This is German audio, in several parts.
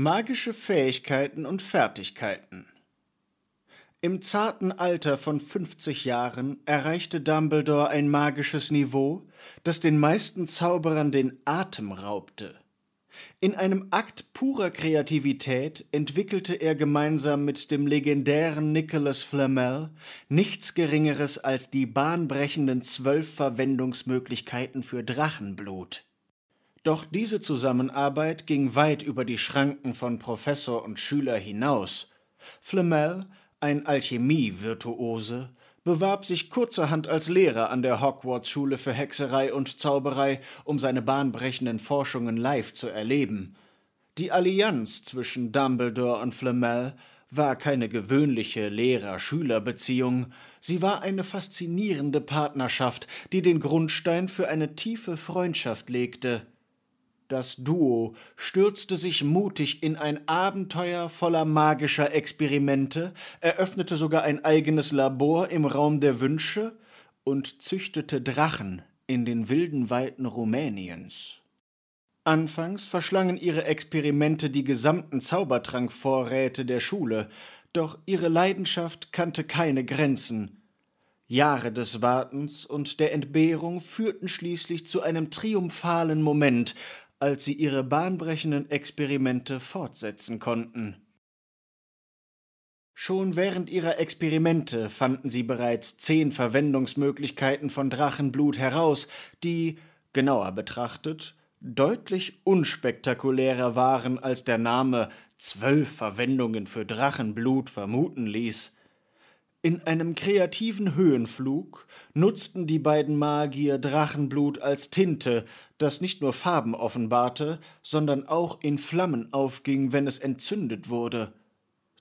Magische Fähigkeiten und Fertigkeiten Im zarten Alter von 50 Jahren erreichte Dumbledore ein magisches Niveau, das den meisten Zauberern den Atem raubte. In einem Akt purer Kreativität entwickelte er gemeinsam mit dem legendären Nicholas Flamel nichts Geringeres als die bahnbrechenden zwölf Verwendungsmöglichkeiten für Drachenblut. Doch diese Zusammenarbeit ging weit über die Schranken von Professor und Schüler hinaus. Flamel, ein Alchemie-Virtuose, bewarb sich kurzerhand als Lehrer an der Hogwarts-Schule für Hexerei und Zauberei, um seine bahnbrechenden Forschungen live zu erleben. Die Allianz zwischen Dumbledore und Flamel war keine gewöhnliche Lehrer-Schüler-Beziehung, sie war eine faszinierende Partnerschaft, die den Grundstein für eine tiefe Freundschaft legte – das Duo stürzte sich mutig in ein Abenteuer voller magischer Experimente, eröffnete sogar ein eigenes Labor im Raum der Wünsche und züchtete Drachen in den wilden Weiten Rumäniens. Anfangs verschlangen ihre Experimente die gesamten Zaubertrankvorräte der Schule, doch ihre Leidenschaft kannte keine Grenzen – Jahre des Wartens und der Entbehrung führten schließlich zu einem triumphalen Moment, als sie ihre bahnbrechenden Experimente fortsetzen konnten. Schon während ihrer Experimente fanden sie bereits zehn Verwendungsmöglichkeiten von Drachenblut heraus, die, genauer betrachtet, deutlich unspektakulärer waren, als der Name zwölf Verwendungen für Drachenblut vermuten ließ. In einem kreativen Höhenflug nutzten die beiden Magier Drachenblut als Tinte, das nicht nur Farben offenbarte, sondern auch in Flammen aufging, wenn es entzündet wurde.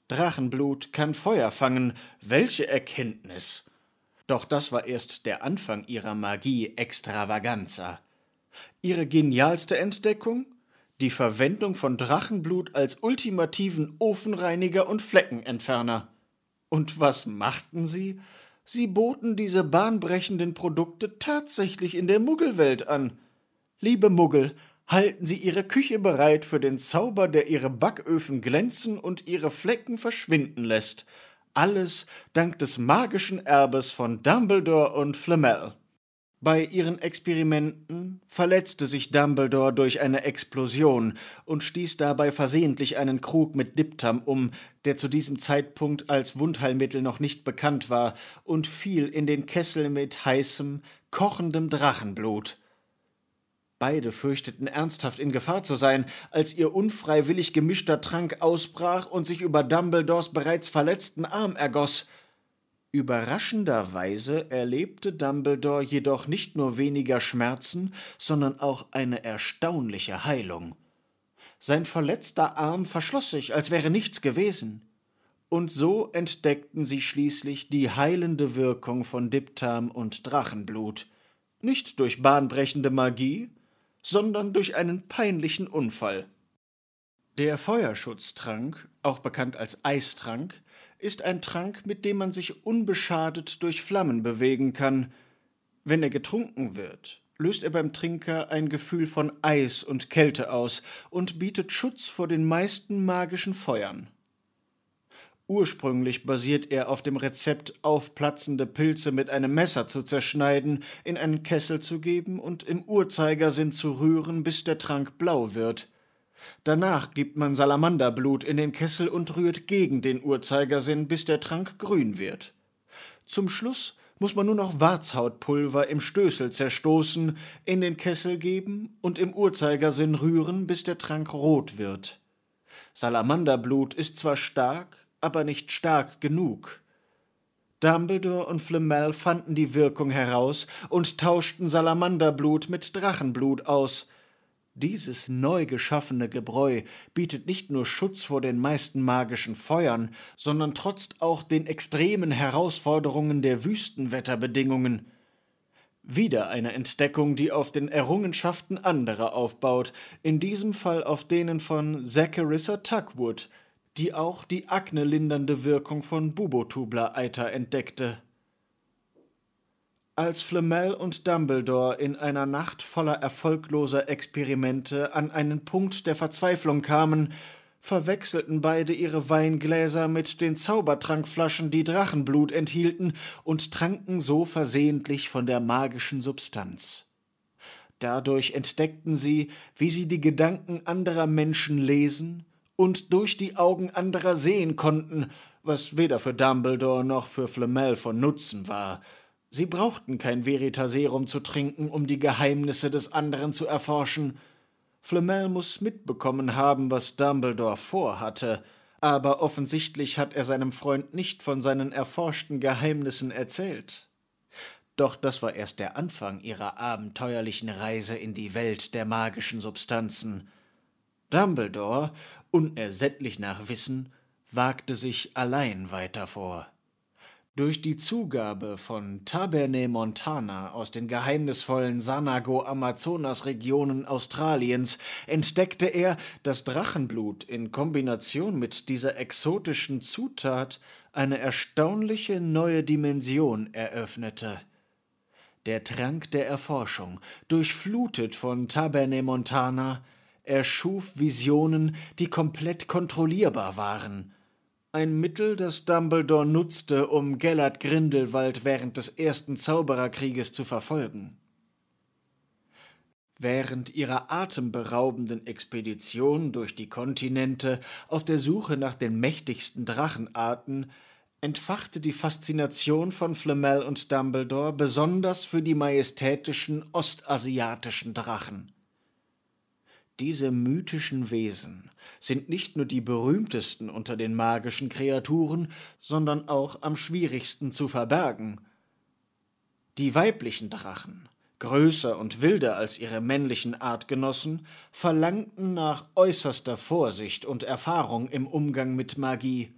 Drachenblut kann Feuer fangen, welche Erkenntnis! Doch das war erst der Anfang ihrer Magie Extravaganza. Ihre genialste Entdeckung? Die Verwendung von Drachenblut als ultimativen Ofenreiniger und Fleckenentferner. Und was machten sie? Sie boten diese bahnbrechenden Produkte tatsächlich in der Muggelwelt an. Liebe Muggel, halten Sie Ihre Küche bereit für den Zauber, der Ihre Backöfen glänzen und Ihre Flecken verschwinden lässt. Alles dank des magischen Erbes von Dumbledore und Flamel. Bei ihren Experimenten verletzte sich Dumbledore durch eine Explosion und stieß dabei versehentlich einen Krug mit Diptam um, der zu diesem Zeitpunkt als Wundheilmittel noch nicht bekannt war, und fiel in den Kessel mit heißem, kochendem Drachenblut. Beide fürchteten ernsthaft in Gefahr zu sein, als ihr unfreiwillig gemischter Trank ausbrach und sich über Dumbledores bereits verletzten Arm ergoss. Überraschenderweise erlebte Dumbledore jedoch nicht nur weniger Schmerzen, sondern auch eine erstaunliche Heilung. Sein verletzter Arm verschloss sich, als wäre nichts gewesen. Und so entdeckten sie schließlich die heilende Wirkung von Diptam und Drachenblut. Nicht durch bahnbrechende Magie, sondern durch einen peinlichen Unfall. Der Feuerschutztrank, auch bekannt als Eistrank, ist ein Trank, mit dem man sich unbeschadet durch Flammen bewegen kann. Wenn er getrunken wird, löst er beim Trinker ein Gefühl von Eis und Kälte aus und bietet Schutz vor den meisten magischen Feuern. Ursprünglich basiert er auf dem Rezept, aufplatzende Pilze mit einem Messer zu zerschneiden, in einen Kessel zu geben und im Uhrzeigersinn zu rühren, bis der Trank blau wird. Danach gibt man Salamanderblut in den Kessel und rührt gegen den Uhrzeigersinn, bis der Trank grün wird. Zum Schluss muss man nur noch Warzhautpulver im Stößel zerstoßen, in den Kessel geben und im Uhrzeigersinn rühren, bis der Trank rot wird. Salamanderblut ist zwar stark, aber nicht stark genug. Dumbledore und Flamel fanden die Wirkung heraus und tauschten Salamanderblut mit Drachenblut aus. Dieses neu geschaffene Gebräu bietet nicht nur Schutz vor den meisten magischen Feuern, sondern trotzt auch den extremen Herausforderungen der Wüstenwetterbedingungen. Wieder eine Entdeckung, die auf den Errungenschaften anderer aufbaut, in diesem Fall auf denen von Zacharissa Tuckwood – die auch die aknelindernde Wirkung von Bubotubler-Eiter entdeckte. Als Flamel und Dumbledore in einer Nacht voller erfolgloser Experimente an einen Punkt der Verzweiflung kamen, verwechselten beide ihre Weingläser mit den Zaubertrankflaschen, die Drachenblut enthielten, und tranken so versehentlich von der magischen Substanz. Dadurch entdeckten sie, wie sie die Gedanken anderer Menschen lesen und durch die Augen anderer sehen konnten, was weder für Dumbledore noch für Flamel von Nutzen war. Sie brauchten kein Veritaserum zu trinken, um die Geheimnisse des anderen zu erforschen. Flamel muss mitbekommen haben, was Dumbledore vorhatte, aber offensichtlich hat er seinem Freund nicht von seinen erforschten Geheimnissen erzählt. Doch das war erst der Anfang ihrer abenteuerlichen Reise in die Welt der magischen Substanzen. Dumbledore, unersättlich nach Wissen, wagte sich allein weiter vor. Durch die Zugabe von Tabernae Montana aus den geheimnisvollen Sanago-Amazonas-Regionen Australiens entdeckte er, dass Drachenblut in Kombination mit dieser exotischen Zutat eine erstaunliche neue Dimension eröffnete. Der Trank der Erforschung, durchflutet von Tabernae Montana, er schuf Visionen, die komplett kontrollierbar waren. Ein Mittel, das Dumbledore nutzte, um Gellert Grindelwald während des ersten Zaubererkrieges zu verfolgen. Während ihrer atemberaubenden Expedition durch die Kontinente auf der Suche nach den mächtigsten Drachenarten entfachte die Faszination von Flamel und Dumbledore besonders für die majestätischen ostasiatischen Drachen. Diese mythischen Wesen sind nicht nur die berühmtesten unter den magischen Kreaturen, sondern auch am schwierigsten zu verbergen. Die weiblichen Drachen, größer und wilder als ihre männlichen Artgenossen, verlangten nach äußerster Vorsicht und Erfahrung im Umgang mit Magie.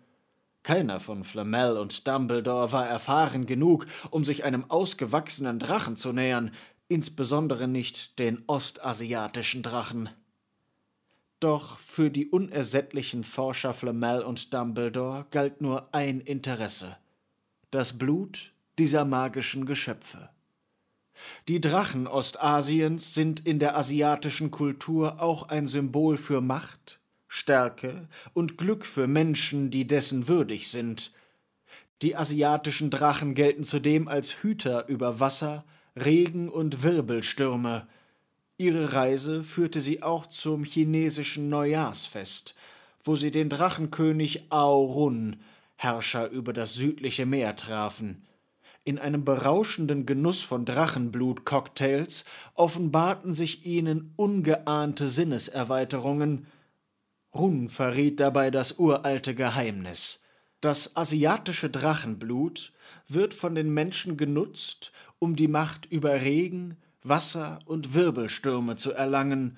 Keiner von Flamel und Dumbledore war erfahren genug, um sich einem ausgewachsenen Drachen zu nähern, insbesondere nicht den ostasiatischen Drachen. Doch für die unersättlichen Forscher Flamel und Dumbledore galt nur ein Interesse: das Blut dieser magischen Geschöpfe. Die Drachen Ostasiens sind in der asiatischen Kultur auch ein Symbol für Macht, Stärke und Glück für Menschen, die dessen würdig sind. Die asiatischen Drachen gelten zudem als Hüter über Wasser, Regen und Wirbelstürme. Ihre Reise führte sie auch zum chinesischen Neujahrsfest, wo sie den Drachenkönig Aorun, Herrscher über das südliche Meer, trafen. In einem berauschenden Genuss von Drachenblut-Cocktails offenbarten sich ihnen ungeahnte Sinneserweiterungen. Run verriet dabei das uralte Geheimnis. Das asiatische Drachenblut wird von den Menschen genutzt, um die Macht über Regen, Wasser und Wirbelstürme zu erlangen.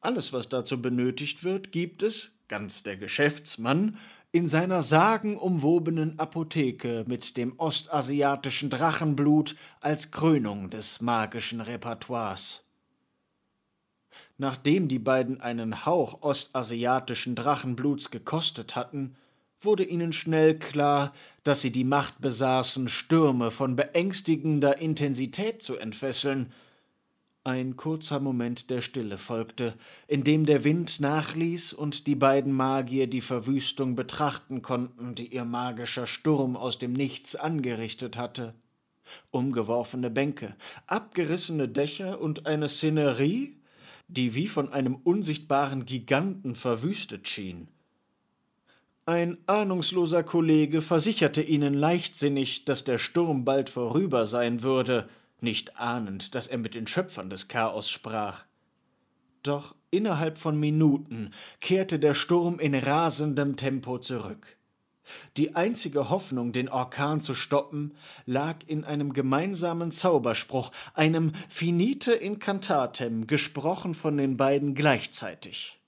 Alles, was dazu benötigt wird, gibt es, ganz der Geschäftsmann, in seiner sagenumwobenen Apotheke mit dem ostasiatischen Drachenblut als Krönung des magischen Repertoires. Nachdem die beiden einen Hauch ostasiatischen Drachenbluts gekostet hatten, wurde ihnen schnell klar, dass sie die Macht besaßen, Stürme von beängstigender Intensität zu entfesseln. Ein kurzer Moment der Stille folgte, in dem der Wind nachließ und die beiden Magier die Verwüstung betrachten konnten, die ihr magischer Sturm aus dem Nichts angerichtet hatte. Umgeworfene Bänke, abgerissene Dächer und eine Szenerie, die wie von einem unsichtbaren Giganten verwüstet schien. Ein ahnungsloser Kollege versicherte ihnen leichtsinnig, dass der Sturm bald vorüber sein würde, nicht ahnend, dass er mit den Schöpfern des Chaos sprach. Doch innerhalb von Minuten kehrte der Sturm in rasendem Tempo zurück. Die einzige Hoffnung, den Orkan zu stoppen, lag in einem gemeinsamen Zauberspruch, einem Finite incantatem, gesprochen von den beiden gleichzeitig.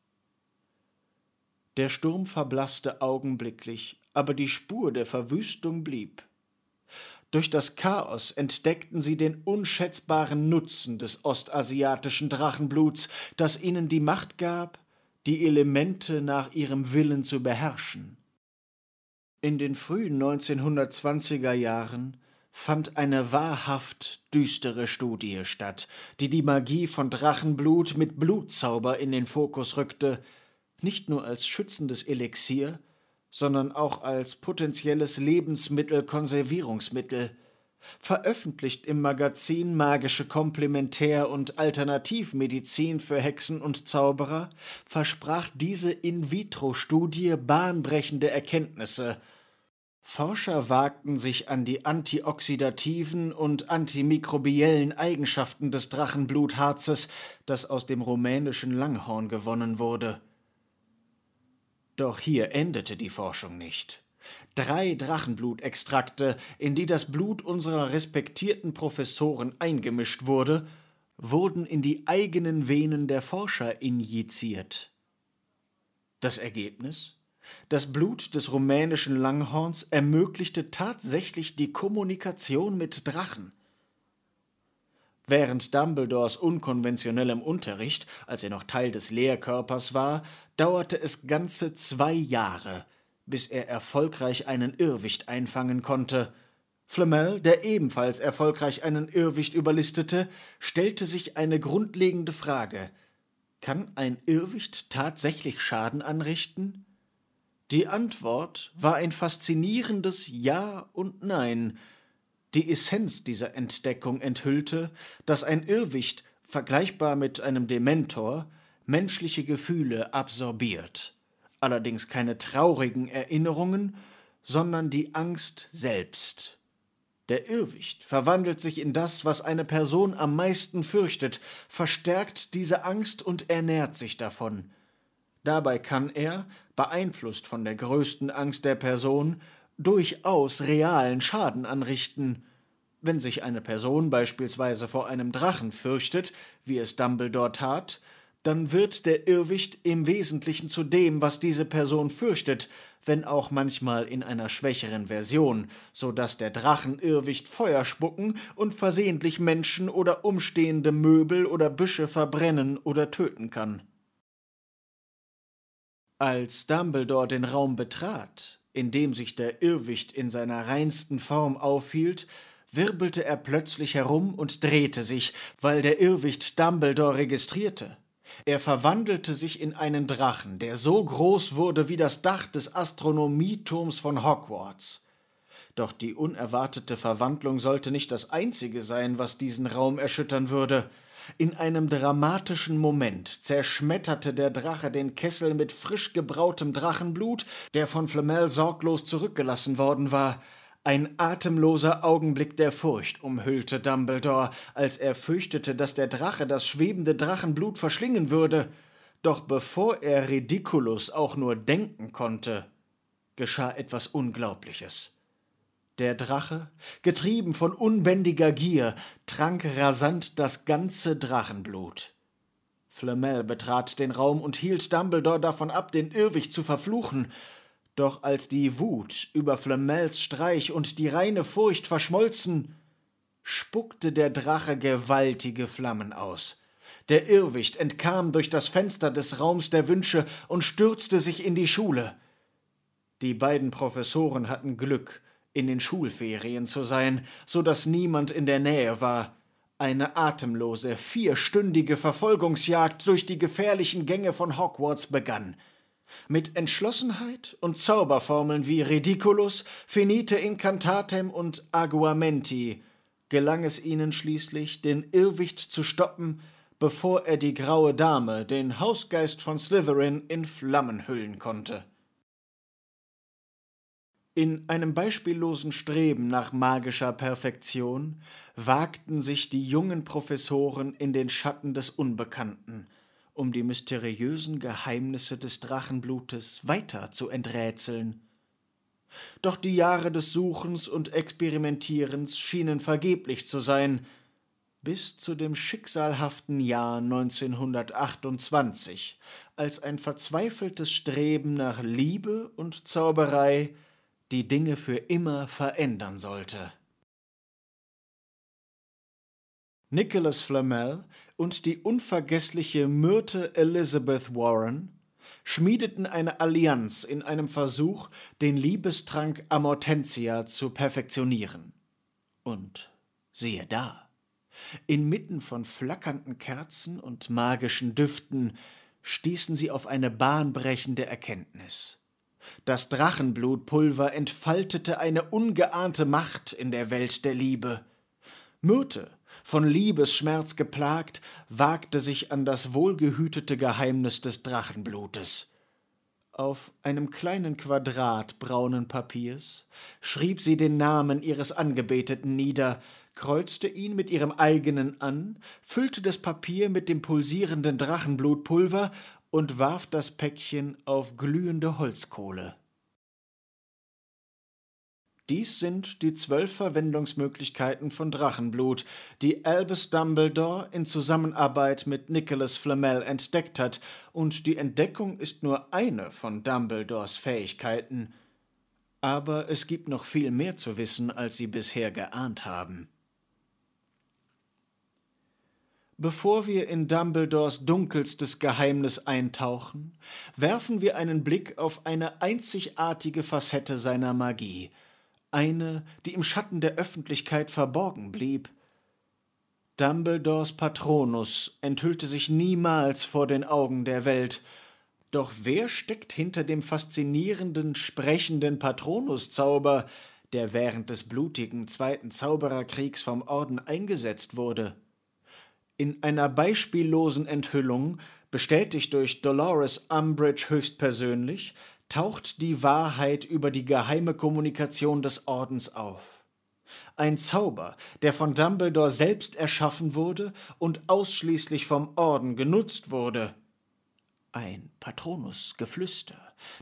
Der Sturm verblasste augenblicklich, aber die Spur der Verwüstung blieb. Durch das Chaos entdeckten sie den unschätzbaren Nutzen des ostasiatischen Drachenbluts, das ihnen die Macht gab, die Elemente nach ihrem Willen zu beherrschen. In den frühen 1920er Jahren fand eine wahrhaft düstere Studie statt, die die Magie von Drachenblut mit Blutzauber in den Fokus rückte, nicht nur als schützendes Elixier, sondern auch als potenzielles Lebensmittel-Konservierungsmittel, veröffentlicht im Magazin Magische Komplementär- und Alternativmedizin für Hexen und Zauberer, versprach diese In-vitro-Studie bahnbrechende Erkenntnisse. Forscher wagten sich an die antioxidativen und antimikrobiellen Eigenschaften des Drachenblutharzes, das aus dem rumänischen Langhorn gewonnen wurde. Doch hier endete die Forschung nicht. Drei Drachenblutextrakte, in die das Blut unserer respektierten Professoren eingemischt wurde, wurden in die eigenen Venen der Forscher injiziert. Das Ergebnis? Das Blut des rumänischen Langhorns ermöglichte tatsächlich die Kommunikation mit Drachen. Während Dumbledores unkonventionellem Unterricht, als er noch Teil des Lehrkörpers war, dauerte es ganze zwei Jahre, bis er erfolgreich einen Irrwicht einfangen konnte. Flamel, der ebenfalls erfolgreich einen Irrwicht überlistete, stellte sich eine grundlegende Frage. Kann ein Irrwicht tatsächlich Schaden anrichten? Die Antwort war ein faszinierendes Ja und Nein – die Essenz dieser Entdeckung enthüllte, dass ein Irrwicht, vergleichbar mit einem Dementor, menschliche Gefühle absorbiert. Allerdings keine traurigen Erinnerungen, sondern die Angst selbst. Der Irrwicht verwandelt sich in das, was eine Person am meisten fürchtet, verstärkt diese Angst und ernährt sich davon. Dabei kann er, beeinflusst von der größten Angst der Person, durchaus realen Schaden anrichten. Wenn sich eine Person beispielsweise vor einem Drachen fürchtet, wie es Dumbledore tat, dann wird der Irrwicht im Wesentlichen zu dem, was diese Person fürchtet, wenn auch manchmal in einer schwächeren Version, so dass der Drachenirrwicht Feuer spucken und versehentlich Menschen oder umstehende Möbel oder Büsche verbrennen oder töten kann. Als Dumbledore den Raum betrat, in dem sich der Irrwicht in seiner reinsten Form aufhielt, wirbelte er plötzlich herum und drehte sich, weil der Irrwicht Dumbledore registrierte. Er verwandelte sich in einen Drachen, der so groß wurde wie das Dach des Astronomieturms von Hogwarts. Doch die unerwartete Verwandlung sollte nicht das einzige sein, was diesen Raum erschüttern würde. In einem dramatischen Moment zerschmetterte der Drache den Kessel mit frisch gebrautem Drachenblut, der von Flamel sorglos zurückgelassen worden war. Ein atemloser Augenblick der Furcht umhüllte Dumbledore, als er fürchtete, dass der Drache das schwebende Drachenblut verschlingen würde. Doch bevor er Ridiculus auch nur denken konnte, geschah etwas Unglaubliches. Der Drache, getrieben von unbändiger Gier, trank rasant das ganze Drachenblut. Flamel betrat den Raum und hielt Dumbledore davon ab, den Irrwig zu verfluchen. Doch als die Wut über Flamels Streich und die reine Furcht verschmolzen, spuckte der Drache gewaltige Flammen aus. Der Irrwicht entkam durch das Fenster des Raums der Wünsche und stürzte sich in die Schule. Die beiden Professoren hatten Glück, in den Schulferien zu sein, so dass niemand in der Nähe war. Eine atemlose, vierstündige Verfolgungsjagd durch die gefährlichen Gänge von Hogwarts begann. Mit Entschlossenheit und Zauberformeln wie Ridiculus, Finite Incantatem und Aguamenti gelang es ihnen schließlich, den Irrwicht zu stoppen, bevor er die graue Dame, den Hausgeist von Slytherin, in Flammen hüllen konnte. In einem beispiellosen Streben nach magischer Perfektion wagten sich die jungen Professoren in den Schatten des Unbekannten, um die mysteriösen Geheimnisse des Drachenblutes weiter zu enträtseln. Doch die Jahre des Suchens und Experimentierens schienen vergeblich zu sein, bis zu dem schicksalhaften Jahr 1928, als ein verzweifeltes Streben nach Liebe und Zauberei die Dinge für immer verändern sollte. Nicholas Flamel und die unvergessliche Myrte Elizabeth Warren schmiedeten eine Allianz in einem Versuch, den Liebestrank Amortentia zu perfektionieren. Und siehe da, inmitten von flackernden Kerzen und magischen Düften stießen sie auf eine bahnbrechende Erkenntnis. Das Drachenblutpulver entfaltete eine ungeahnte Macht in der Welt der Liebe. Myrte, von Liebesschmerz geplagt, wagte sich an das wohlgehütete Geheimnis des Drachenblutes. Auf einem kleinen Quadrat braunen Papiers schrieb sie den Namen ihres Angebeteten nieder, kreuzte ihn mit ihrem eigenen an, füllte das Papier mit dem pulsierenden Drachenblutpulver und warf das Päckchen auf glühende Holzkohle. Dies sind die zwölf Verwendungsmöglichkeiten von Drachenblut, die Albus Dumbledore in Zusammenarbeit mit Nicholas Flamel entdeckt hat, und die Entdeckung ist nur eine von Dumbledores Fähigkeiten. Aber es gibt noch viel mehr zu wissen, als sie bisher geahnt haben. Bevor wir in Dumbledores dunkelstes Geheimnis eintauchen, werfen wir einen Blick auf eine einzigartige Facette seiner Magie, eine, die im Schatten der Öffentlichkeit verborgen blieb. Dumbledores Patronus enthüllte sich niemals vor den Augen der Welt, doch wer steckt hinter dem faszinierenden, sprechenden Patronuszauber, der während des blutigen Zweiten Zaubererkriegs vom Orden eingesetzt wurde? In einer beispiellosen Enthüllung, bestätigt durch Dolores Umbridge höchstpersönlich, taucht die Wahrheit über die geheime Kommunikation des Ordens auf. Ein Zauber, der von Dumbledore selbst erschaffen wurde und ausschließlich vom Orden genutzt wurde. Ein Patronusgeflüster,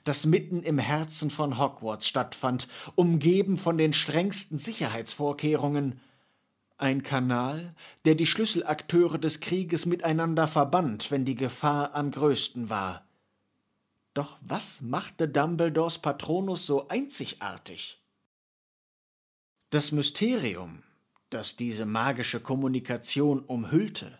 das mitten im Herzen von Hogwarts stattfand, umgeben von den strengsten Sicherheitsvorkehrungen – ein Kanal, der die Schlüsselakteure des Krieges miteinander verband, wenn die Gefahr am größten war. Doch was machte Dumbledores Patronus so einzigartig? Das Mysterium, das diese magische Kommunikation umhüllte,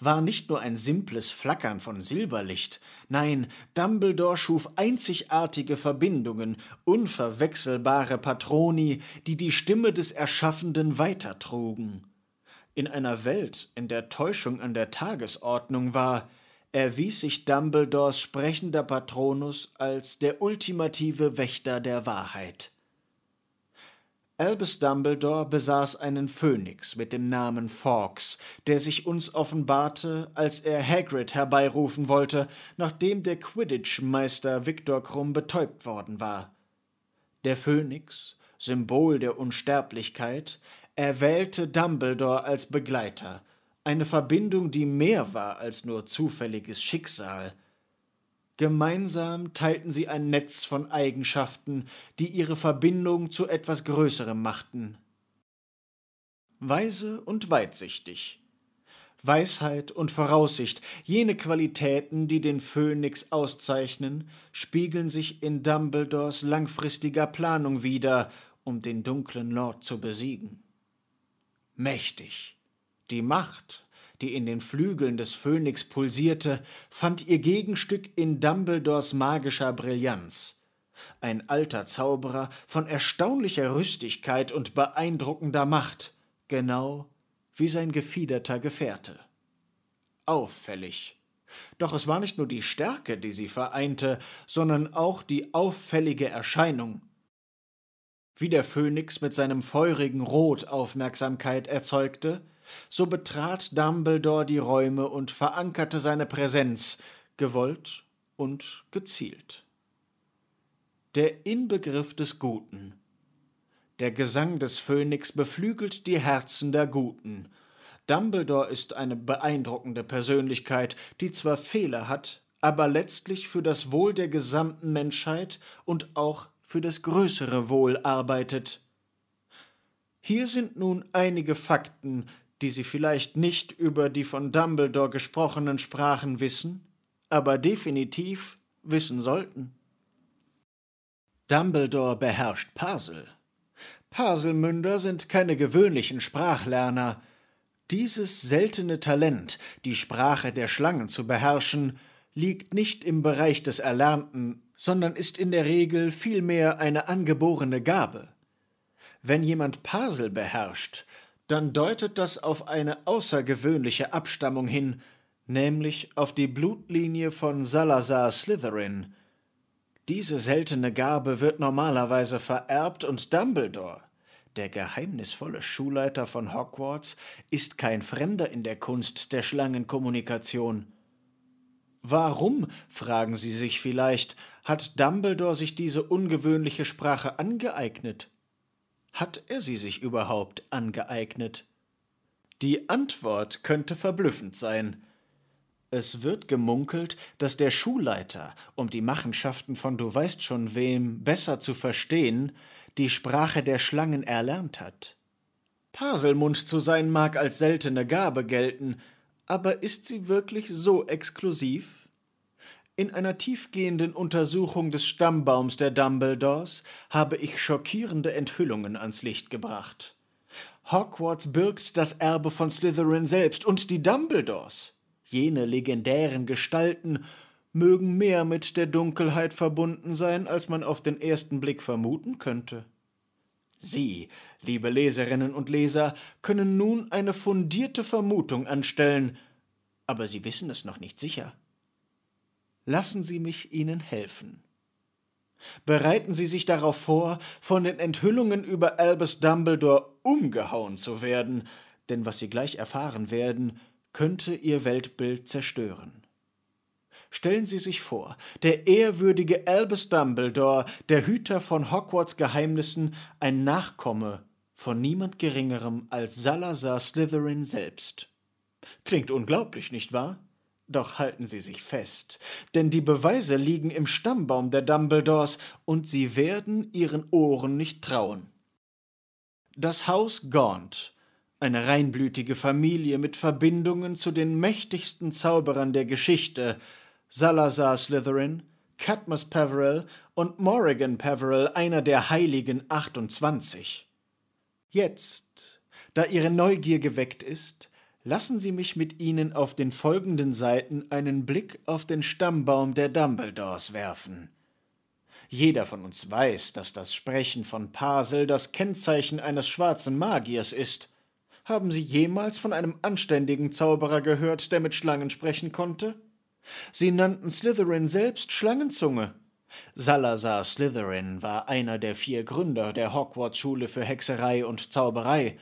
war nicht nur ein simples Flackern von Silberlicht, nein, Dumbledore schuf einzigartige Verbindungen, unverwechselbare Patroni, die die Stimme des Erschaffenden weitertrugen. In einer Welt, in der Täuschung an der Tagesordnung war, erwies sich Dumbledores sprechender Patronus als der ultimative Wächter der Wahrheit. Albus Dumbledore besaß einen Phönix mit dem Namen Fawkes, der sich uns offenbarte, als er Hagrid herbeirufen wollte, nachdem der Quidditch-Meister Victor Krumm betäubt worden war. Der Phönix, Symbol der Unsterblichkeit, erwählte Dumbledore als Begleiter, eine Verbindung, die mehr war als nur zufälliges Schicksal – Gemeinsam teilten sie ein Netz von Eigenschaften, die ihre Verbindung zu etwas Größerem machten. Weise und weitsichtig. Weisheit und Voraussicht, jene Qualitäten, die den Phönix auszeichnen, spiegeln sich in Dumbledores langfristiger Planung wider, um den dunklen Lord zu besiegen. Mächtig. Die Macht die in den Flügeln des Phönix pulsierte, fand ihr Gegenstück in Dumbledores magischer Brillanz. Ein alter Zauberer von erstaunlicher Rüstigkeit und beeindruckender Macht, genau wie sein gefiederter Gefährte. Auffällig. Doch es war nicht nur die Stärke, die sie vereinte, sondern auch die auffällige Erscheinung. Wie der Phönix mit seinem feurigen Rot Aufmerksamkeit erzeugte, so betrat Dumbledore die Räume und verankerte seine Präsenz, gewollt und gezielt. Der Inbegriff des Guten. Der Gesang des Phönix beflügelt die Herzen der Guten. Dumbledore ist eine beeindruckende Persönlichkeit, die zwar Fehler hat, aber letztlich für das Wohl der gesamten Menschheit und auch für das größere Wohl arbeitet. Hier sind nun einige Fakten, die sie vielleicht nicht über die von Dumbledore gesprochenen Sprachen wissen, aber definitiv wissen sollten. Dumbledore beherrscht Parsel. Parselmünder sind keine gewöhnlichen Sprachlerner. Dieses seltene Talent, die Sprache der Schlangen zu beherrschen, liegt nicht im Bereich des Erlernten, sondern ist in der Regel vielmehr eine angeborene Gabe. Wenn jemand Parsel beherrscht, dann deutet das auf eine außergewöhnliche Abstammung hin, nämlich auf die Blutlinie von Salazar Slytherin. Diese seltene Gabe wird normalerweise vererbt und Dumbledore, der geheimnisvolle Schulleiter von Hogwarts, ist kein Fremder in der Kunst der Schlangenkommunikation. Warum, fragen Sie sich vielleicht, hat Dumbledore sich diese ungewöhnliche Sprache angeeignet? hat er sie sich überhaupt angeeignet? Die Antwort könnte verblüffend sein. Es wird gemunkelt, dass der Schulleiter, um die Machenschaften von du weißt schon wem besser zu verstehen, die Sprache der Schlangen erlernt hat. Paselmund zu sein mag als seltene Gabe gelten, aber ist sie wirklich so exklusiv? In einer tiefgehenden Untersuchung des Stammbaums der Dumbledores habe ich schockierende Enthüllungen ans Licht gebracht. Hogwarts birgt das Erbe von Slytherin selbst und die Dumbledores. Jene legendären Gestalten mögen mehr mit der Dunkelheit verbunden sein, als man auf den ersten Blick vermuten könnte. Sie, liebe Leserinnen und Leser, können nun eine fundierte Vermutung anstellen, aber Sie wissen es noch nicht sicher. Lassen Sie mich Ihnen helfen. Bereiten Sie sich darauf vor, von den Enthüllungen über Albus Dumbledore umgehauen zu werden, denn was Sie gleich erfahren werden, könnte Ihr Weltbild zerstören. Stellen Sie sich vor, der ehrwürdige Albus Dumbledore, der Hüter von Hogwarts Geheimnissen, ein Nachkomme von niemand Geringerem als Salazar Slytherin selbst. Klingt unglaublich, nicht wahr? Doch halten Sie sich fest, denn die Beweise liegen im Stammbaum der Dumbledores und Sie werden Ihren Ohren nicht trauen. Das Haus Gaunt, eine reinblütige Familie mit Verbindungen zu den mächtigsten Zauberern der Geschichte, Salazar Slytherin, Cadmus Peverell und Morrigan Peverell, einer der heiligen 28. Jetzt, da ihre Neugier geweckt ist, Lassen Sie mich mit Ihnen auf den folgenden Seiten einen Blick auf den Stammbaum der Dumbledores werfen. Jeder von uns weiß, dass das Sprechen von Pasel das Kennzeichen eines schwarzen Magiers ist. Haben Sie jemals von einem anständigen Zauberer gehört, der mit Schlangen sprechen konnte? Sie nannten Slytherin selbst Schlangenzunge. Salazar Slytherin war einer der vier Gründer der Hogwarts-Schule für Hexerei und Zauberei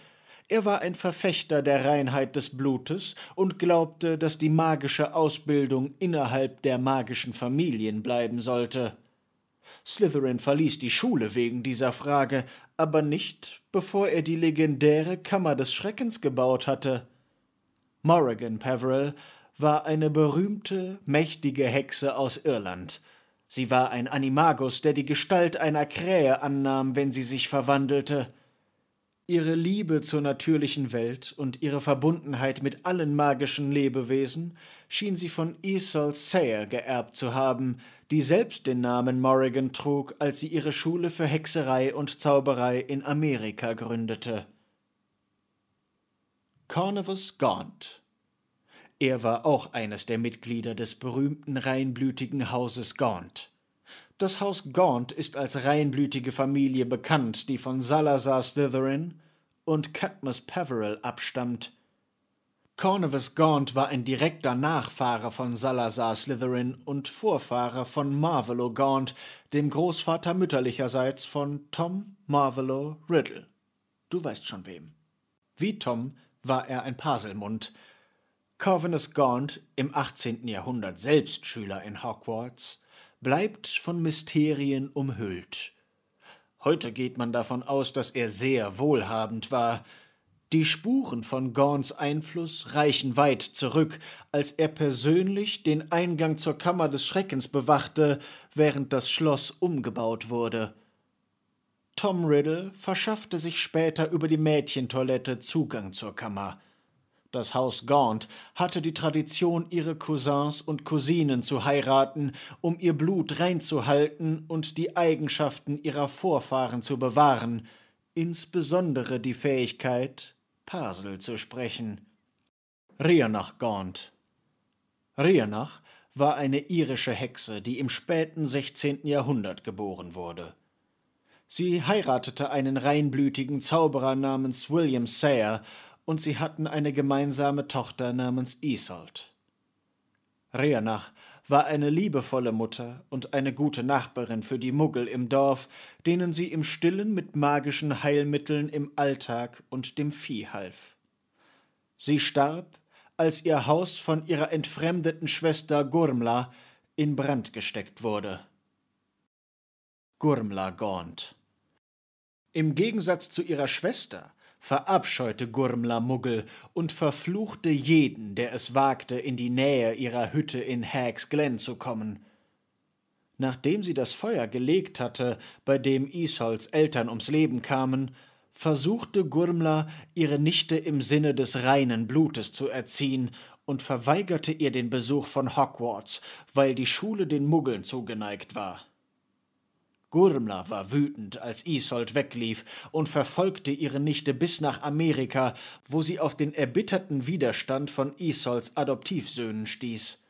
er war ein Verfechter der Reinheit des Blutes und glaubte, dass die magische Ausbildung innerhalb der magischen Familien bleiben sollte. Slytherin verließ die Schule wegen dieser Frage, aber nicht, bevor er die legendäre Kammer des Schreckens gebaut hatte. Morrigan Peveril war eine berühmte, mächtige Hexe aus Irland. Sie war ein Animagus, der die Gestalt einer Krähe annahm, wenn sie sich verwandelte. Ihre Liebe zur natürlichen Welt und ihre Verbundenheit mit allen magischen Lebewesen schien sie von Esol Sayer geerbt zu haben, die selbst den Namen Morrigan trug, als sie ihre Schule für Hexerei und Zauberei in Amerika gründete. Cornevus Gaunt Er war auch eines der Mitglieder des berühmten reinblütigen Hauses Gaunt. Das Haus Gaunt ist als reinblütige Familie bekannt, die von Salazar Slytherin und Cadmus Peverell abstammt. Cornevus Gaunt war ein direkter Nachfahre von Salazar Slytherin und Vorfahre von Marvelo Gaunt, dem Großvater mütterlicherseits von Tom Marvelo Riddle. Du weißt schon wem. Wie Tom war er ein Paselmund. Corvinus Gaunt, im 18. Jahrhundert selbst Schüler in Hogwarts, bleibt von Mysterien umhüllt. Heute geht man davon aus, dass er sehr wohlhabend war. Die Spuren von Gorns Einfluss reichen weit zurück, als er persönlich den Eingang zur Kammer des Schreckens bewachte, während das Schloss umgebaut wurde. Tom Riddle verschaffte sich später über die Mädchentoilette Zugang zur Kammer. Das Haus Gaunt hatte die Tradition, ihre Cousins und Cousinen zu heiraten, um ihr Blut reinzuhalten und die Eigenschaften ihrer Vorfahren zu bewahren, insbesondere die Fähigkeit, Parsel zu sprechen. Rianach Gaunt Rianach war eine irische Hexe, die im späten 16. Jahrhundert geboren wurde. Sie heiratete einen reinblütigen Zauberer namens William Sayer und sie hatten eine gemeinsame Tochter namens Isold. Rionach war eine liebevolle Mutter und eine gute Nachbarin für die Muggel im Dorf, denen sie im Stillen mit magischen Heilmitteln im Alltag und dem Vieh half. Sie starb, als ihr Haus von ihrer entfremdeten Schwester Gurmla in Brand gesteckt wurde. Gurmla Gaunt. Im Gegensatz zu ihrer Schwester verabscheute Gurmler Muggel und verfluchte jeden, der es wagte, in die Nähe ihrer Hütte in Hags Glen zu kommen. Nachdem sie das Feuer gelegt hatte, bei dem Isols Eltern ums Leben kamen, versuchte Gurmler, ihre Nichte im Sinne des reinen Blutes zu erziehen und verweigerte ihr den Besuch von Hogwarts, weil die Schule den Muggeln zugeneigt war. Gurmla war wütend, als Isold weglief und verfolgte ihre Nichte bis nach Amerika, wo sie auf den erbitterten Widerstand von Isolds Adoptivsöhnen stieß.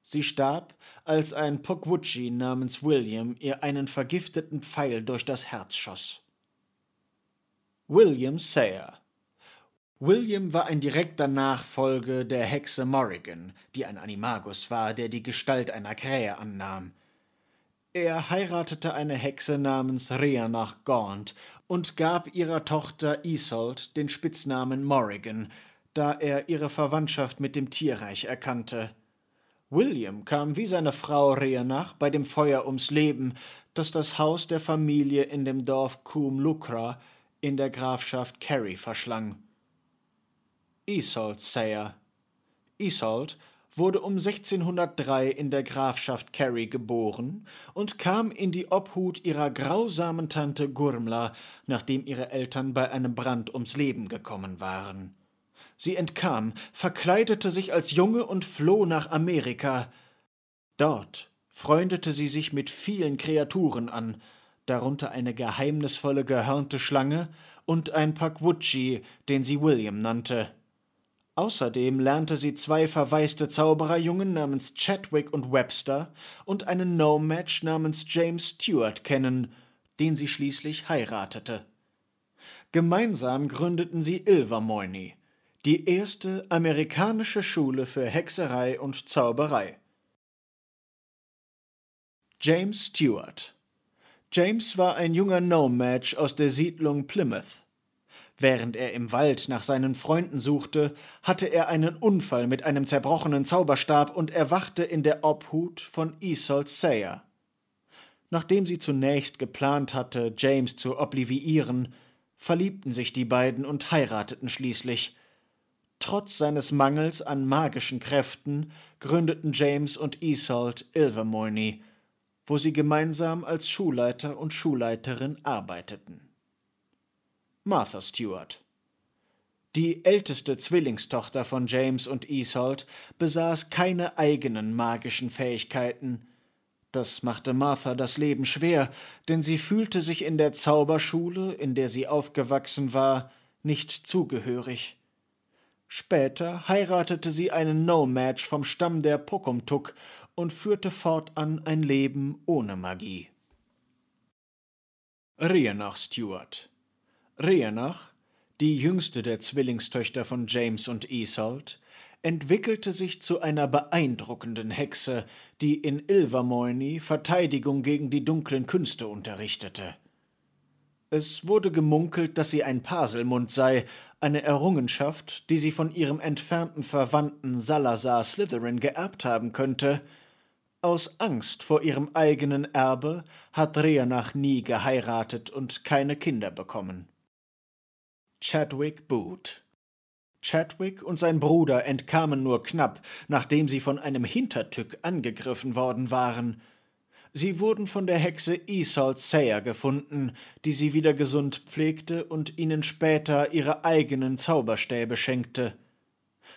Sie starb, als ein Pogwuchi namens William ihr einen vergifteten Pfeil durch das Herz schoss. William Sayer William war ein direkter Nachfolge der Hexe Morrigan, die ein Animagus war, der die Gestalt einer Krähe annahm. Er heiratete eine Hexe namens Rheanach Gaunt und gab ihrer Tochter Isold den Spitznamen Morrigan, da er ihre Verwandtschaft mit dem Tierreich erkannte. William kam wie seine Frau Rheanach bei dem Feuer ums Leben, das das Haus der Familie in dem Dorf Coombe Lucra in der Grafschaft Kerry verschlang. Isold Sayer Isold wurde um 1603 in der Grafschaft Kerry geboren und kam in die Obhut ihrer grausamen Tante Gurmla, nachdem ihre Eltern bei einem Brand ums Leben gekommen waren. Sie entkam, verkleidete sich als Junge und floh nach Amerika. Dort freundete sie sich mit vielen Kreaturen an, darunter eine geheimnisvolle gehörnte Schlange und ein Pakwutschi, den sie William nannte. Außerdem lernte sie zwei verwaiste Zaubererjungen namens Chadwick und Webster und einen No-Match namens James Stewart kennen, den sie schließlich heiratete. Gemeinsam gründeten sie Ilvermoyne, die erste amerikanische Schule für Hexerei und Zauberei. James Stewart James war ein junger No-Match aus der Siedlung Plymouth. Während er im Wald nach seinen Freunden suchte, hatte er einen Unfall mit einem zerbrochenen Zauberstab und erwachte in der Obhut von Isolde Sayer. Nachdem sie zunächst geplant hatte, James zu oblivieren, verliebten sich die beiden und heirateten schließlich. Trotz seines Mangels an magischen Kräften gründeten James und Isolde Ilvermorny, wo sie gemeinsam als Schulleiter und Schulleiterin arbeiteten. Martha Stewart. Die älteste Zwillingstochter von James und Isolt besaß keine eigenen magischen Fähigkeiten. Das machte Martha das Leben schwer, denn sie fühlte sich in der Zauberschule, in der sie aufgewachsen war, nicht zugehörig. Später heiratete sie einen No-Match vom Stamm der Pokumtuk und führte fortan ein Leben ohne Magie. Rienach Stewart Rhenach, die jüngste der Zwillingstöchter von James und Isolt, entwickelte sich zu einer beeindruckenden Hexe, die in Ilvermoyny Verteidigung gegen die dunklen Künste unterrichtete. Es wurde gemunkelt, dass sie ein Paselmund sei, eine Errungenschaft, die sie von ihrem entfernten Verwandten Salazar Slytherin geerbt haben könnte. Aus Angst vor ihrem eigenen Erbe hat Rhenach nie geheiratet und keine Kinder bekommen. Chadwick Boot. Chadwick und sein Bruder entkamen nur knapp, nachdem sie von einem Hintertück angegriffen worden waren. Sie wurden von der Hexe Esol Sayer gefunden, die sie wieder gesund pflegte und ihnen später ihre eigenen Zauberstäbe schenkte.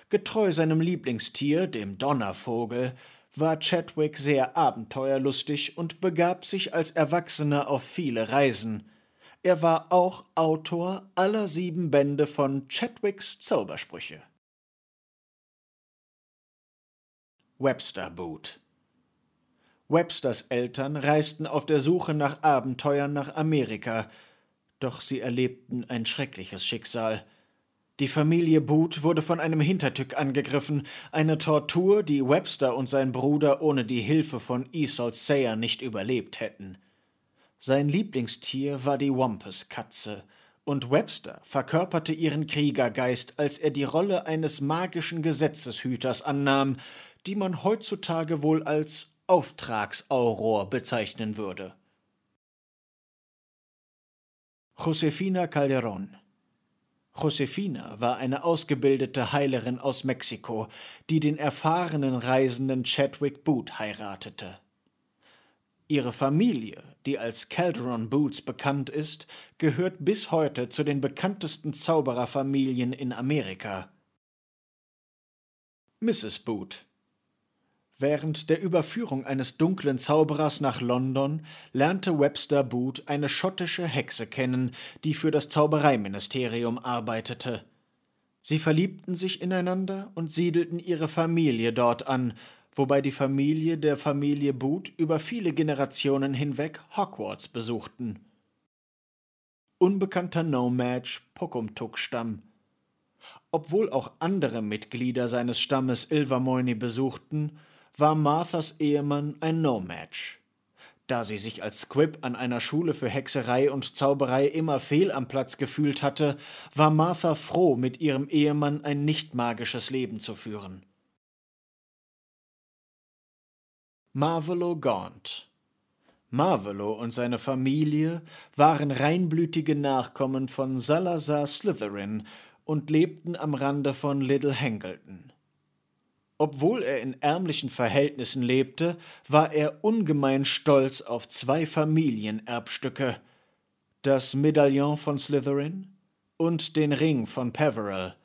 Getreu seinem Lieblingstier, dem Donnervogel, war Chadwick sehr abenteuerlustig und begab sich als Erwachsener auf viele Reisen – er war auch Autor aller sieben Bände von Chadwicks Zaubersprüche. Webster Boot Websters Eltern reisten auf der Suche nach Abenteuern nach Amerika, doch sie erlebten ein schreckliches Schicksal. Die Familie Boot wurde von einem Hintertück angegriffen, eine Tortur, die Webster und sein Bruder ohne die Hilfe von Esol Sayer nicht überlebt hätten. Sein Lieblingstier war die Wampus-Katze, und Webster verkörperte ihren Kriegergeist, als er die Rolle eines magischen Gesetzeshüters annahm, die man heutzutage wohl als Auftragsauror bezeichnen würde. Josefina Calderón Josefina war eine ausgebildete Heilerin aus Mexiko, die den erfahrenen Reisenden Chadwick Boot heiratete. Ihre Familie, die als Calderon Boots bekannt ist, gehört bis heute zu den bekanntesten Zaubererfamilien in Amerika. Mrs. Boot Während der Überführung eines dunklen Zauberers nach London lernte Webster Boot eine schottische Hexe kennen, die für das Zaubereiministerium arbeitete. Sie verliebten sich ineinander und siedelten ihre Familie dort an, wobei die Familie der Familie Boot über viele Generationen hinweg Hogwarts besuchten. Unbekannter Nomad Pokumtuk-Stamm. Obwohl auch andere Mitglieder seines Stammes Ilvermoyne besuchten, war Marthas Ehemann ein Nomad. Da sie sich als Squib an einer Schule für Hexerei und Zauberei immer fehl am Platz gefühlt hatte, war Martha froh, mit ihrem Ehemann ein nicht magisches Leben zu führen. Marvelo Gaunt. Marvelo und seine Familie waren reinblütige Nachkommen von Salazar Slytherin und lebten am Rande von Little Hangleton. Obwohl er in ärmlichen Verhältnissen lebte, war er ungemein stolz auf zwei Familienerbstücke: das Medaillon von Slytherin und den Ring von Peveril.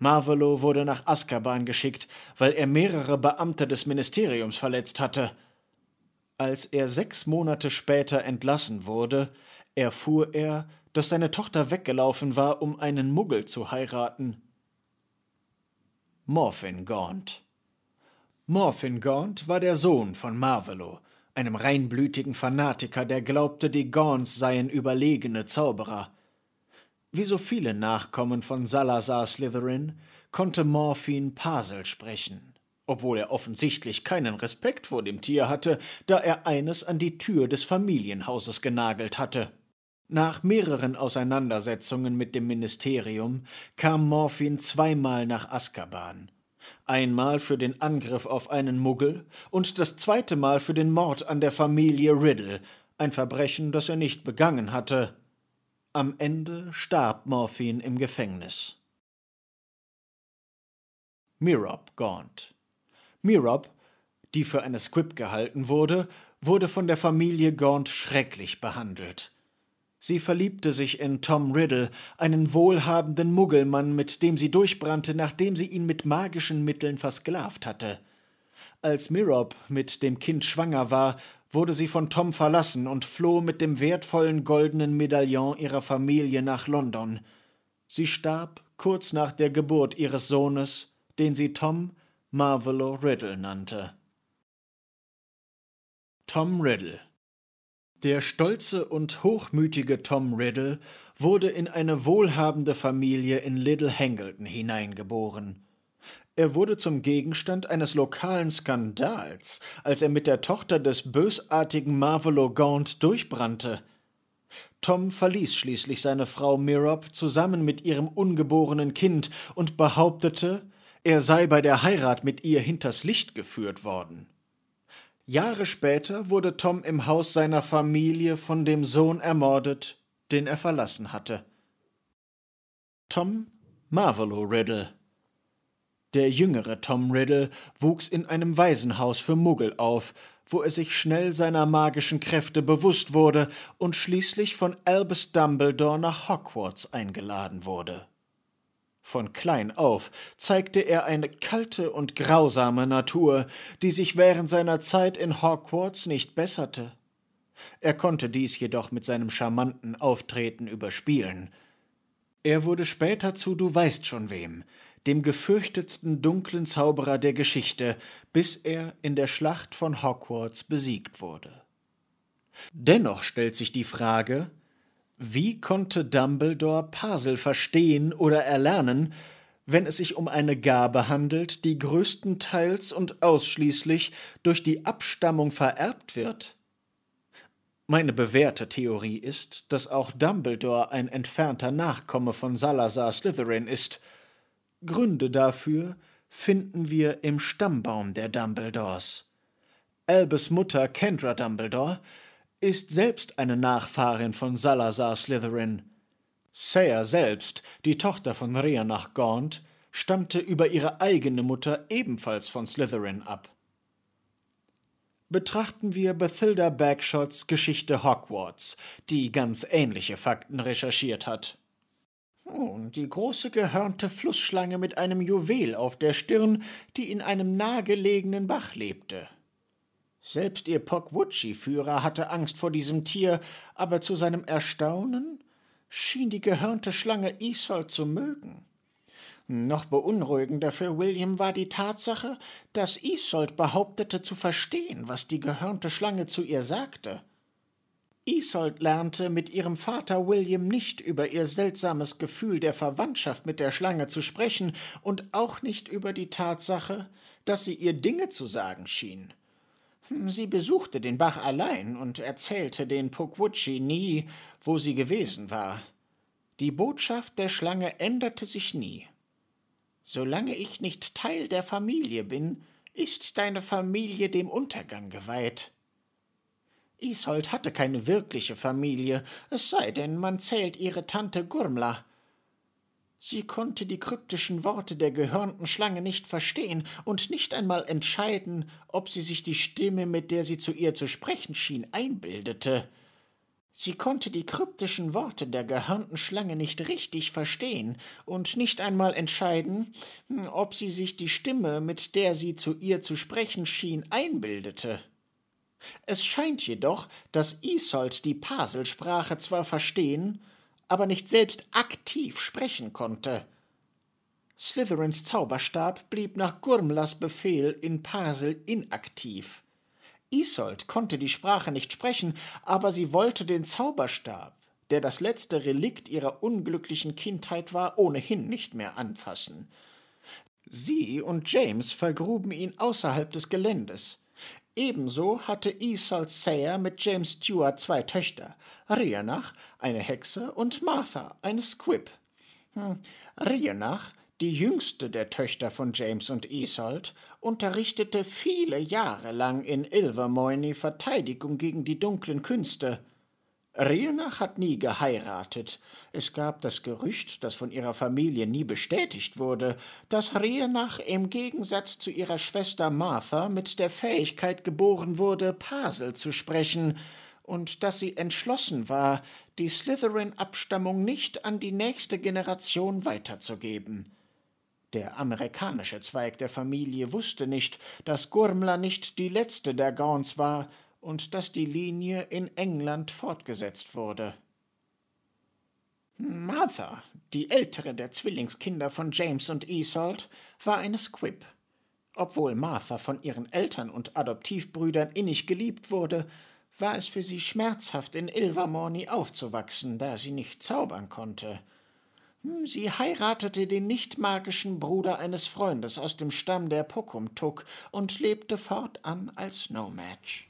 Marvelo wurde nach Azkaban geschickt, weil er mehrere Beamte des Ministeriums verletzt hatte. Als er sechs Monate später entlassen wurde, erfuhr er, dass seine Tochter weggelaufen war, um einen Muggel zu heiraten. Gaunt. Morfingaunt Gaunt war der Sohn von Marvelo, einem reinblütigen Fanatiker, der glaubte, die Gaunts seien überlegene Zauberer – wie so viele Nachkommen von Salazar Slytherin konnte Morphin Pasel sprechen, obwohl er offensichtlich keinen Respekt vor dem Tier hatte, da er eines an die Tür des Familienhauses genagelt hatte. Nach mehreren Auseinandersetzungen mit dem Ministerium kam Morphin zweimal nach Azkaban. Einmal für den Angriff auf einen Muggel und das zweite Mal für den Mord an der Familie Riddle, ein Verbrechen, das er nicht begangen hatte. Am Ende starb Morphin im Gefängnis. Mirob Gaunt. Mirob, die für eine Squib gehalten wurde, wurde von der Familie Gaunt schrecklich behandelt. Sie verliebte sich in Tom Riddle, einen wohlhabenden Muggelmann, mit dem sie durchbrannte, nachdem sie ihn mit magischen Mitteln versklavt hatte. Als Mirob mit dem Kind schwanger war, wurde sie von Tom verlassen und floh mit dem wertvollen goldenen Medaillon ihrer Familie nach London. Sie starb kurz nach der Geburt ihres Sohnes, den sie Tom Marvelo Riddle nannte. Tom Riddle Der stolze und hochmütige Tom Riddle wurde in eine wohlhabende Familie in Little Hangleton hineingeboren. Er wurde zum Gegenstand eines lokalen Skandals, als er mit der Tochter des bösartigen Marvelo Gaunt durchbrannte. Tom verließ schließlich seine Frau Mirop zusammen mit ihrem ungeborenen Kind und behauptete, er sei bei der Heirat mit ihr hinters Licht geführt worden. Jahre später wurde Tom im Haus seiner Familie von dem Sohn ermordet, den er verlassen hatte. Tom Marvelo Riddle der jüngere Tom Riddle wuchs in einem Waisenhaus für Muggel auf, wo er sich schnell seiner magischen Kräfte bewusst wurde und schließlich von Albus Dumbledore nach Hogwarts eingeladen wurde. Von klein auf zeigte er eine kalte und grausame Natur, die sich während seiner Zeit in Hogwarts nicht besserte. Er konnte dies jedoch mit seinem charmanten Auftreten überspielen. Er wurde später zu Du weißt schon wem, dem gefürchtetsten dunklen Zauberer der Geschichte, bis er in der Schlacht von Hogwarts besiegt wurde. Dennoch stellt sich die Frage, wie konnte Dumbledore Parsel verstehen oder erlernen, wenn es sich um eine Gabe handelt, die größtenteils und ausschließlich durch die Abstammung vererbt wird? Meine bewährte Theorie ist, dass auch Dumbledore ein entfernter Nachkomme von Salazar Slytherin ist – Gründe dafür finden wir im Stammbaum der Dumbledores. Albus Mutter Kendra Dumbledore ist selbst eine Nachfahrin von Salazar Slytherin. Saya selbst, die Tochter von Rhea nach Gaunt, stammte über ihre eigene Mutter ebenfalls von Slytherin ab. Betrachten wir Bathilda Bagshots Geschichte Hogwarts, die ganz ähnliche Fakten recherchiert hat. Und die große gehörnte Flussschlange mit einem Juwel auf der Stirn, die in einem nahegelegenen Bach lebte. Selbst ihr Pogwutschi-Führer hatte Angst vor diesem Tier, aber zu seinem Erstaunen schien die gehörnte Schlange Isold zu mögen. Noch beunruhigender für William war die Tatsache, dass Isold behauptete zu verstehen, was die gehörnte Schlange zu ihr sagte. Isold lernte mit ihrem Vater William nicht über ihr seltsames Gefühl der Verwandtschaft mit der Schlange zu sprechen und auch nicht über die Tatsache, dass sie ihr Dinge zu sagen schien. Hm, sie besuchte den Bach allein und erzählte den Pukwutschi nie, wo sie gewesen war. Die Botschaft der Schlange änderte sich nie. Solange ich nicht Teil der Familie bin, ist deine Familie dem Untergang geweiht. Isold hatte keine wirkliche Familie, es sei denn, man zählt ihre Tante Gurmla. Sie konnte die kryptischen Worte der gehörnten Schlange nicht verstehen und nicht einmal entscheiden, ob sie sich die Stimme, mit der sie zu ihr zu sprechen schien, einbildete. Sie konnte die kryptischen Worte der gehörnten Schlange nicht richtig verstehen und nicht einmal entscheiden, hm, ob sie sich die Stimme, mit der sie zu ihr zu sprechen schien, einbildete. Es scheint jedoch, dass Isold die Paselsprache zwar verstehen, aber nicht selbst aktiv sprechen konnte. Slytherins Zauberstab blieb nach Gurmlas Befehl in Parsel inaktiv. Isold konnte die Sprache nicht sprechen, aber sie wollte den Zauberstab, der das letzte Relikt ihrer unglücklichen Kindheit war, ohnehin nicht mehr anfassen. Sie und James vergruben ihn außerhalb des Geländes. Ebenso hatte Esal Sayer mit James Stewart zwei Töchter, Rianach, eine Hexe, und Martha, eine Squib. Hm. Rianach, die jüngste der Töchter von James und Isold, unterrichtete viele Jahre lang in Ilvermoyne Verteidigung gegen die dunklen Künste. Rienach hat nie geheiratet. Es gab das Gerücht, das von ihrer Familie nie bestätigt wurde, dass Rienach im Gegensatz zu ihrer Schwester Martha mit der Fähigkeit geboren wurde, Pasel zu sprechen, und dass sie entschlossen war, die Slytherin-Abstammung nicht an die nächste Generation weiterzugeben. Der amerikanische Zweig der Familie wusste nicht, dass Gurmla nicht die letzte der Gaunts war, und dass die Linie in England fortgesetzt wurde. Martha, die ältere der Zwillingskinder von James und Isolde, war eine Squib. Obwohl Martha von ihren Eltern und Adoptivbrüdern innig geliebt wurde, war es für sie schmerzhaft, in Ilvermorny aufzuwachsen, da sie nicht zaubern konnte. Hm, sie heiratete den nicht magischen Bruder eines Freundes aus dem Stamm der Pokumtuk und lebte fortan als Nomadge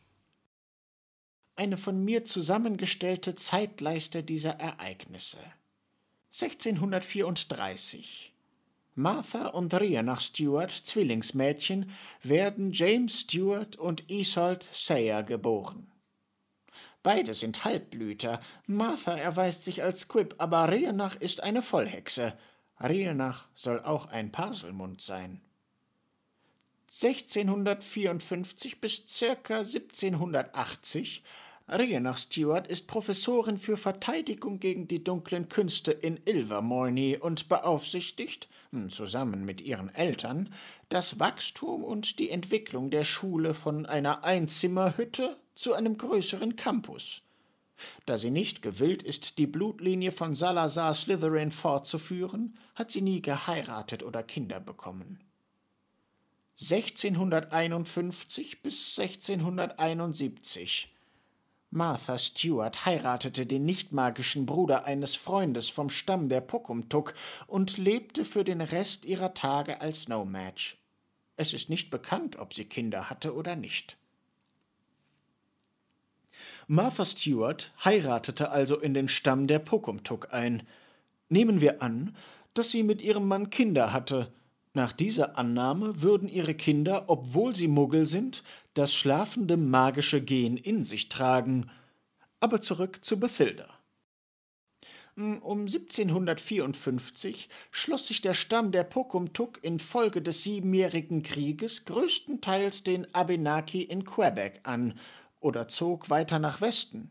eine von mir zusammengestellte Zeitleiste dieser Ereignisse. 1634 Martha und Rhianach Stuart, Zwillingsmädchen, werden James Stuart und Isold Sayer geboren. Beide sind Halbblüter. Martha erweist sich als Quip, aber Rhianach ist eine Vollhexe. Rhianach soll auch ein Paselmund sein. 1654 bis circa 1780 Rena Stewart ist Professorin für Verteidigung gegen die dunklen Künste in Ilvermorny und beaufsichtigt, hm, zusammen mit ihren Eltern, das Wachstum und die Entwicklung der Schule von einer Einzimmerhütte zu einem größeren Campus. Da sie nicht gewillt ist, die Blutlinie von Salazar Slytherin fortzuführen, hat sie nie geheiratet oder Kinder bekommen. 1651 bis 1671 Martha Stewart heiratete den nichtmagischen Bruder eines Freundes vom Stamm der Pokumtuk und lebte für den Rest ihrer Tage als Nomadge. Es ist nicht bekannt, ob sie Kinder hatte oder nicht. Martha Stewart heiratete also in den Stamm der Pokumtuk ein. Nehmen wir an, dass sie mit ihrem Mann Kinder hatte – nach dieser Annahme würden ihre Kinder, obwohl sie Muggel sind, das schlafende magische Gen in sich tragen. Aber zurück zu Bathilda. Mm, um 1754 schloss sich der Stamm der Pokumtuk infolge des Siebenjährigen Krieges größtenteils den Abenaki in Quebec an oder zog weiter nach Westen.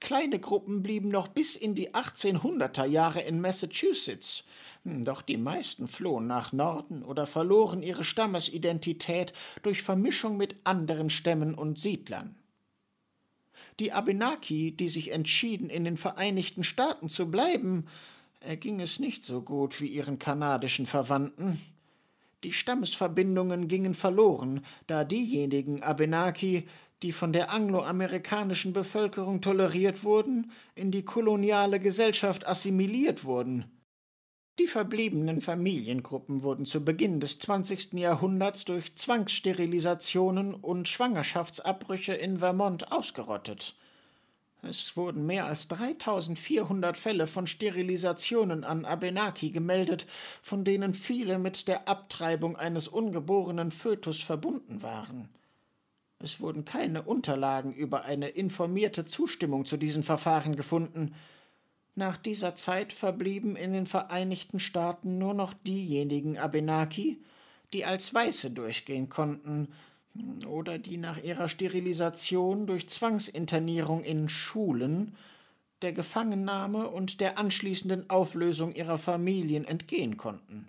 Kleine Gruppen blieben noch bis in die 1800er Jahre in Massachusetts. Hm, doch die meisten flohen nach Norden oder verloren ihre Stammesidentität durch Vermischung mit anderen Stämmen und Siedlern. Die Abenaki, die sich entschieden, in den Vereinigten Staaten zu bleiben, erging es nicht so gut wie ihren kanadischen Verwandten. Die Stammesverbindungen gingen verloren, da diejenigen Abenaki, die von der angloamerikanischen Bevölkerung toleriert wurden, in die koloniale Gesellschaft assimiliert wurden. Die verbliebenen Familiengruppen wurden zu Beginn des 20. Jahrhunderts durch Zwangssterilisationen und Schwangerschaftsabbrüche in Vermont ausgerottet. Es wurden mehr als 3400 Fälle von Sterilisationen an Abenaki gemeldet, von denen viele mit der Abtreibung eines ungeborenen Fötus verbunden waren. Es wurden keine Unterlagen über eine informierte Zustimmung zu diesen Verfahren gefunden. Nach dieser Zeit verblieben in den Vereinigten Staaten nur noch diejenigen Abenaki, die als Weiße durchgehen konnten oder die nach ihrer Sterilisation durch Zwangsinternierung in Schulen der Gefangennahme und der anschließenden Auflösung ihrer Familien entgehen konnten.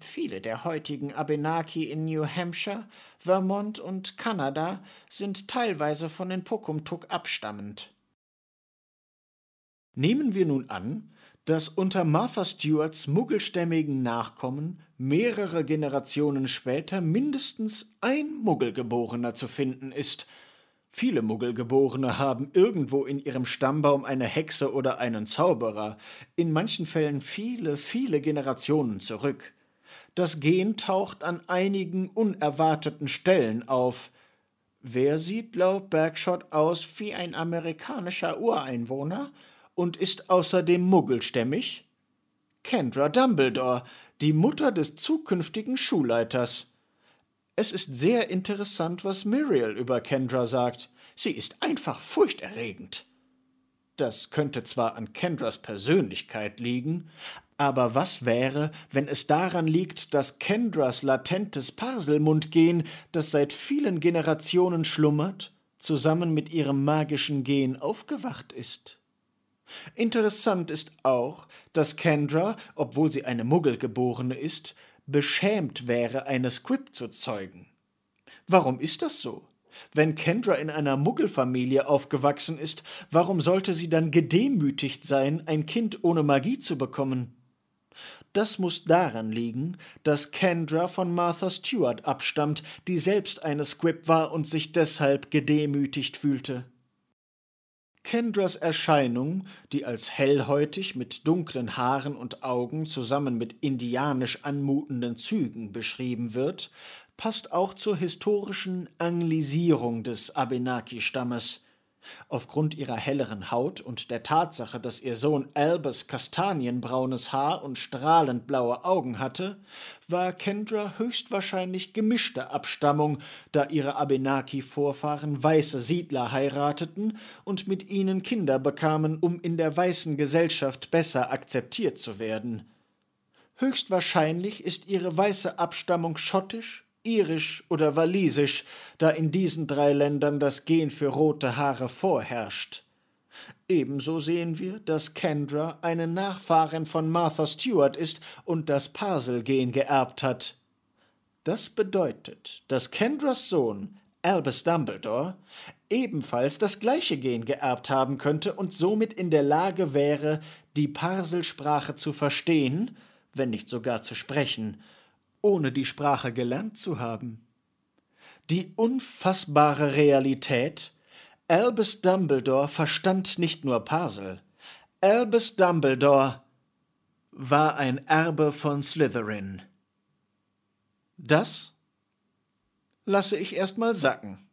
Viele der heutigen Abenaki in New Hampshire, Vermont und Kanada sind teilweise von den Pokumtuk abstammend. Nehmen wir nun an, dass unter Martha Stewarts muggelstämmigen Nachkommen mehrere Generationen später mindestens ein Muggelgeborener zu finden ist. Viele Muggelgeborene haben irgendwo in ihrem Stammbaum eine Hexe oder einen Zauberer, in manchen Fällen viele, viele Generationen zurück. Das Gen taucht an einigen unerwarteten Stellen auf. Wer sieht laut Bergshot aus wie ein amerikanischer Ureinwohner und ist außerdem muggelstämmig? Kendra Dumbledore, die Mutter des zukünftigen Schulleiters. Es ist sehr interessant, was Muriel über Kendra sagt. Sie ist einfach furchterregend. Das könnte zwar an Kendras Persönlichkeit liegen, aber was wäre, wenn es daran liegt, dass Kendras latentes Parselmundgen, das seit vielen Generationen schlummert, zusammen mit ihrem magischen Gen aufgewacht ist? Interessant ist auch, dass Kendra, obwohl sie eine Muggelgeborene ist, beschämt wäre, eine Squib zu zeugen. Warum ist das so? Wenn Kendra in einer Muggelfamilie aufgewachsen ist, warum sollte sie dann gedemütigt sein, ein Kind ohne Magie zu bekommen? Das muss daran liegen, dass Kendra von Martha Stewart abstammt, die selbst eine Squib war und sich deshalb gedemütigt fühlte. Kendras Erscheinung, die als hellhäutig mit dunklen Haaren und Augen zusammen mit indianisch anmutenden Zügen beschrieben wird, passt auch zur historischen Anglisierung des Abenaki-Stammes – Aufgrund ihrer helleren Haut und der Tatsache, dass ihr Sohn Albus kastanienbraunes Haar und strahlend blaue Augen hatte, war Kendra höchstwahrscheinlich gemischter Abstammung, da ihre Abenaki-Vorfahren weiße Siedler heirateten und mit ihnen Kinder bekamen, um in der weißen Gesellschaft besser akzeptiert zu werden. Höchstwahrscheinlich ist ihre weiße Abstammung schottisch, irisch oder walisisch, da in diesen drei Ländern das Gen für rote Haare vorherrscht. Ebenso sehen wir, dass Kendra eine Nachfahrin von Martha Stewart ist und das Parselgen geerbt hat. Das bedeutet, dass Kendras Sohn, Albus Dumbledore, ebenfalls das gleiche Gen geerbt haben könnte und somit in der Lage wäre, die Parselsprache zu verstehen, wenn nicht sogar zu sprechen, ohne die Sprache gelernt zu haben. Die unfassbare Realität, Albus Dumbledore verstand nicht nur Parsel, Albus Dumbledore war ein Erbe von Slytherin. Das lasse ich erst mal sacken.